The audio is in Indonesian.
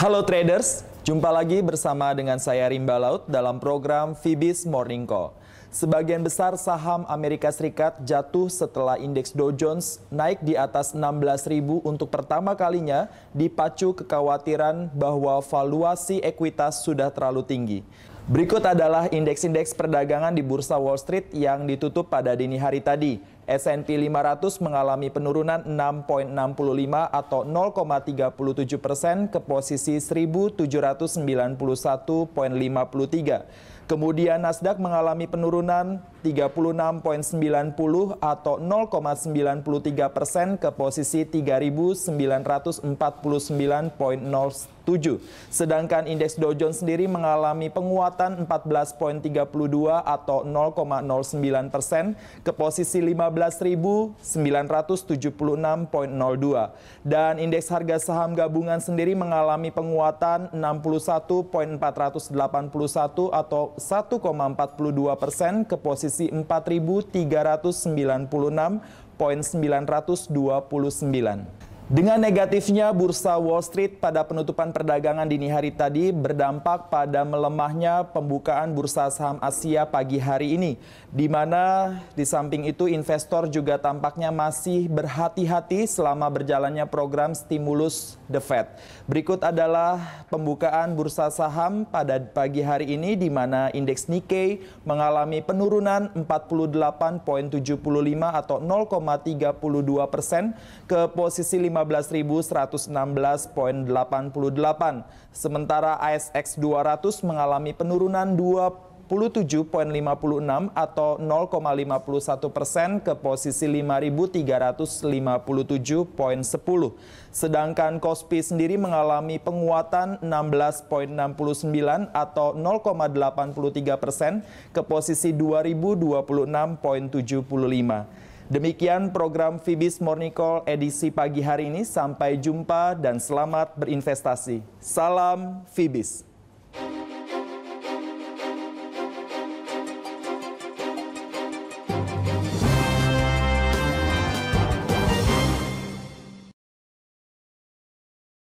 Halo traders, jumpa lagi bersama dengan saya Rimba Laut dalam program Fibis Morning Call. Sebagian besar saham Amerika Serikat jatuh setelah indeks Dow Jones naik di atas 16.000 untuk pertama kalinya dipacu kekhawatiran bahwa valuasi ekuitas sudah terlalu tinggi. Berikut adalah indeks-indeks perdagangan di Bursa Wall Street yang ditutup pada dini hari tadi. S&P 500 mengalami penurunan 6.65 atau 0,37 persen ke posisi 1791.53. Kemudian Nasdaq mengalami penurunan 36.90 atau 0,93 persen ke posisi 3.949.07. Sedangkan indeks Dow Jones sendiri mengalami penguatan 14.32 atau 0,09 persen ke posisi 15.976.02. Dan indeks harga saham gabungan sendiri mengalami penguatan 61.481 atau 1,42 persen ke posisi sembilan. Dengan negatifnya bursa Wall Street pada penutupan perdagangan dini hari tadi berdampak pada melemahnya pembukaan bursa saham Asia pagi hari ini. Di mana di samping itu investor juga tampaknya masih berhati-hati selama berjalannya program stimulus The Fed. Berikut adalah pembukaan bursa saham pada pagi hari ini di mana indeks Nikkei mengalami penurunan 48.75 atau 0,32 persen ke posisi 5 15.116.88. Sementara ASX 200 mengalami penurunan 27.56 atau 0,51 persen ke posisi 5.357,10. Sedangkan Kospi sendiri mengalami penguatan 16,69 atau 0,83 persen ke posisi 2026,75. Demikian program Fibis Morning Call edisi pagi hari ini. Sampai jumpa dan selamat berinvestasi. Salam Fibis.